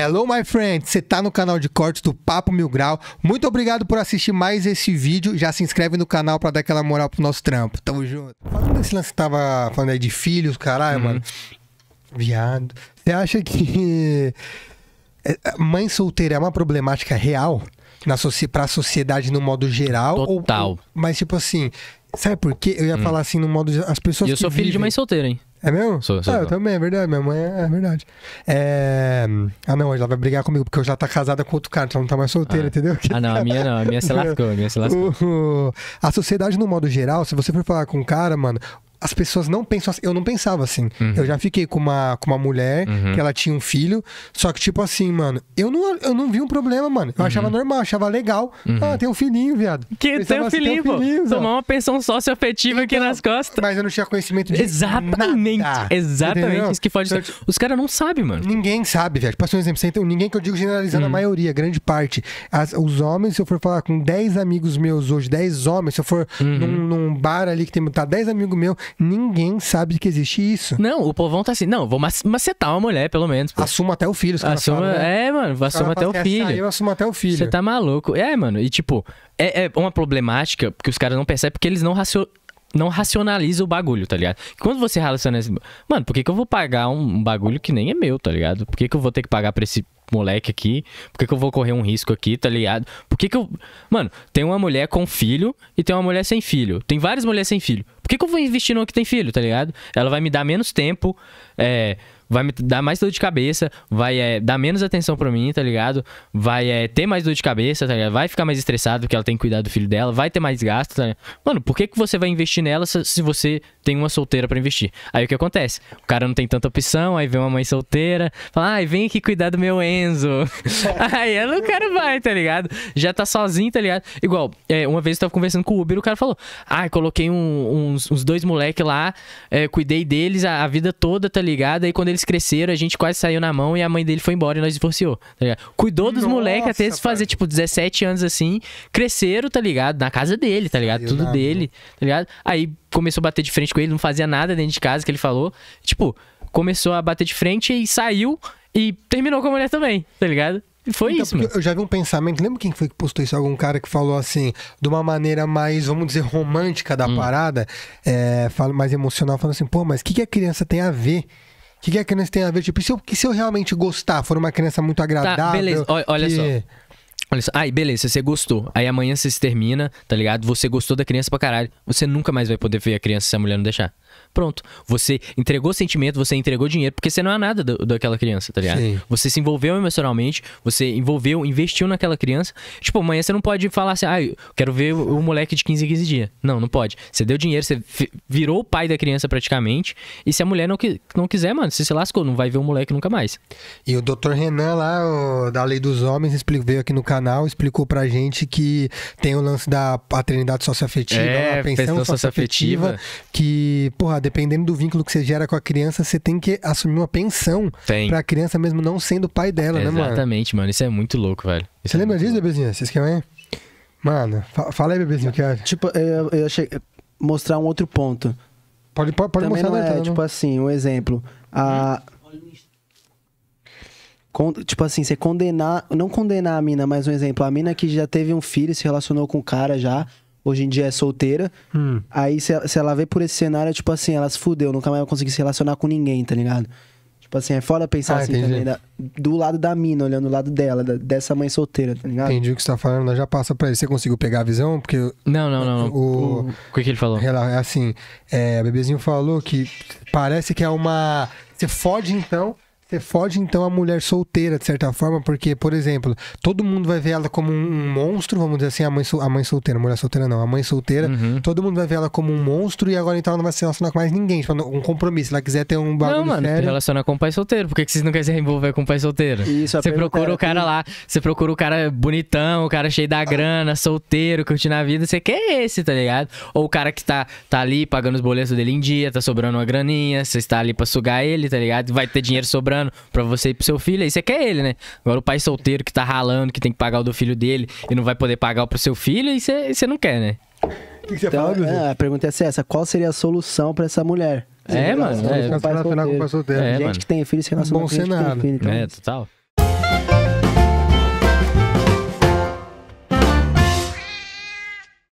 Hello, my friend! Você está no canal de cortes do Papo Mil Grau. Muito obrigado por assistir mais esse vídeo. Já se inscreve no canal para dar aquela moral pro nosso trampo. Tamo junto. Falando desse lance que tava falando aí de filhos, caralho, uhum. mano. Viado. Você acha que eh, mãe solteira é uma problemática real na soci... pra sociedade no modo geral? Total. Ou... Mas, tipo assim, sabe por quê? Eu ia hum. falar assim no modo. As pessoas. E eu sou filho vivem... de mãe solteira, hein? É mesmo? Sou, sou ah, eu também, é verdade. Minha mãe é, é verdade. É... Ah, não, ela vai brigar comigo, porque eu já tá casada com outro cara, então ela não tá mais solteira, ah. entendeu? ah, não, a minha não, a minha se lascou, a minha se lascou. A sociedade, no modo geral, se você for falar com um cara, mano, as pessoas não pensam assim. Eu não pensava assim. Uhum. Eu já fiquei com uma, com uma mulher uhum. que ela tinha um filho. Só que, tipo assim, mano, eu não, eu não vi um problema, mano. Eu uhum. achava normal, achava legal. Uhum. Ah, tem um filhinho, viado. Que pensava tem um filhinho, assim, um filhinho, pô. Tomar uma pensão socioafetiva então, aqui nas costas. Mas eu não tinha conhecimento disso. Exatamente. Nada, exatamente. Isso que pode então, ser. Os caras não sabem, mano. Ninguém sabe, velho. Passa tipo um exemplo. Então, ninguém que eu digo generalizando, a uhum. maioria, grande parte. As, os homens, se eu for falar com 10 amigos meus hoje, 10 homens, se eu for uhum. num, num, bar ali que tem tá 10 amigos meus Ninguém sabe que existe isso. Não, o povão tá assim, não, vou macetar uma mulher, pelo menos. Pô. Assuma até o filho, os assuma, falam, né? É, mano, assuma até o filho. Sair, eu assumo até o filho. Você tá maluco. É, mano, e tipo, é, é uma problemática que os caras não percebem porque eles não racionalizam não racionaliza o bagulho, tá ligado? Quando você raciona esse. Mano, por que, que eu vou pagar um, um bagulho que nem é meu, tá ligado? Por que, que eu vou ter que pagar pra esse moleque aqui? Por que, que eu vou correr um risco aqui, tá ligado? Por que, que eu. Mano, tem uma mulher com filho e tem uma mulher sem filho. Tem várias mulheres sem filho. Por que, que eu vou investir numa que tem filho, tá ligado? Ela vai me dar menos tempo. É vai me dar mais dor de cabeça, vai é, dar menos atenção para mim, tá ligado? Vai é, ter mais dor de cabeça, tá ligado? Vai ficar mais estressado porque ela tem que cuidar do filho dela, vai ter mais gasto, tá ligado? Mano, por que, que você vai investir nela se você tem uma solteira para investir? Aí o que acontece? O cara não tem tanta opção, aí vem uma mãe solteira, fala, ai, vem aqui cuidar do meu Enzo. aí ela, o cara vai, tá ligado? Já tá sozinho, tá ligado? Igual, é, uma vez eu tava conversando com o Uber, o cara falou, ai, coloquei um, uns, uns, dois moleque lá, é, cuidei deles a, a vida toda, tá ligado? Aí quando eles eles cresceram, a gente quase saiu na mão e a mãe dele foi embora e nós divorciou, tá Cuidou dos moleques até se fazer, tipo, 17 anos assim, cresceram, tá ligado? Na casa dele, tá ligado? Saiu Tudo dele, tá ligado? Aí começou a bater de frente com ele, não fazia nada dentro de casa que ele falou. Tipo, começou a bater de frente e saiu e terminou com a mulher também, tá ligado? Foi então, isso, mano. Eu já vi um pensamento, lembra quem foi que postou isso? Algum cara que falou assim, de uma maneira mais, vamos dizer, romântica da hum. parada, é, mais emocional, falando assim, pô, mas o que, que a criança tem a ver o que, que a criança tem a ver? Tipo, se eu, se eu realmente gostar, for uma criança muito agradável. Tá, beleza, olha, olha que... só. Olha só, aí beleza, você gostou. Aí amanhã você se termina, tá ligado? Você gostou da criança pra caralho. Você nunca mais vai poder ver a criança se a mulher não deixar. Pronto. Você entregou sentimento, você entregou dinheiro, porque você não é nada daquela criança, tá ligado? Sim. Você se envolveu emocionalmente, você envolveu, investiu naquela criança. Tipo, amanhã você não pode falar assim, ah, eu quero ver o, o moleque de 15 em 15 dias. Não, não pode. Você deu dinheiro, você virou o pai da criança praticamente. E se a mulher não, qui não quiser, mano, você se lascou, não vai ver o moleque nunca mais. E o doutor Renan lá, o, da Lei dos Homens, veio aqui no canal, explicou pra gente que tem o lance da paternidade socioafetiva, é, a pensão, pensão socioafetiva, socioafetiva, que porra, dependendo do vínculo que você gera com a criança, você tem que assumir uma pensão tem. pra criança mesmo não sendo pai dela, é né, exatamente, mano? Exatamente, mano. Isso é muito louco, velho. Isso você é lembra disso, louco. bebezinha? Vocês querem? Mano, fala aí, bebezinho, que acha? Tipo, eu, eu achei. Mostrar um outro ponto. Pode, pode, pode Também mostrar, não é, tipo né? assim, um exemplo. A. Con... Tipo assim, você condenar. Não condenar a mina, mas um exemplo. A mina que já teve um filho, se relacionou com o um cara já hoje em dia é solteira. Hum. Aí se, se, ela vê por esse cenário, tipo assim, ela se fudeu, nunca mais vai conseguir se relacionar com ninguém, tá ligado? Tipo assim, é foda pensar ah, assim entendi. também, da, do lado da mina, olhando o lado dela, da, dessa mãe solteira, tá ligado? Entendi o que você tá falando, já passa pra ele. Você conseguiu pegar a visão? Porque. Não, não, não. O, o, o que, que ele falou? É assim, é, a bebezinho falou que parece que é uma. Você fode então você foge então a mulher solteira, de certa forma, porque, por exemplo, todo mundo vai ver ela como um monstro, vamos dizer assim, a mãe, a mãe solteira, a mulher solteira não, a mãe solteira, uhum. todo mundo vai ver ela como um monstro e agora então ela não vai se relacionar com mais ninguém, tipo, um compromisso. Se ela quiser ter um bagulho. Não, mano, relaciona com o pai solteiro. Por que, que vocês não querem se envolver com o pai solteiro? Isso, Você procura é o cara que... lá, você procura o cara bonitão, o cara cheio da grana, solteiro, curtindo a vida, você quer esse, tá ligado? Ou o cara que tá, tá ali pagando os boletos dele em dia, tá sobrando uma graninha, você está ali pra sugar ele, tá ligado? Vai ter dinheiro sobrando sobrando para você e pro seu filho, aí você quer ele, né? Agora o pai solteiro que tá ralando, que tem que pagar o do filho dele e não vai poder pagar o pro seu filho, aí você, você não quer, né? Que que então, fala, é, a pergunta é essa: qual seria a solução para essa mulher? É, é mano. É, é, com pai solteiro. Com pai solteiro. É, gente mano. que tem filho se relaciona com gente filho. Então. É, total.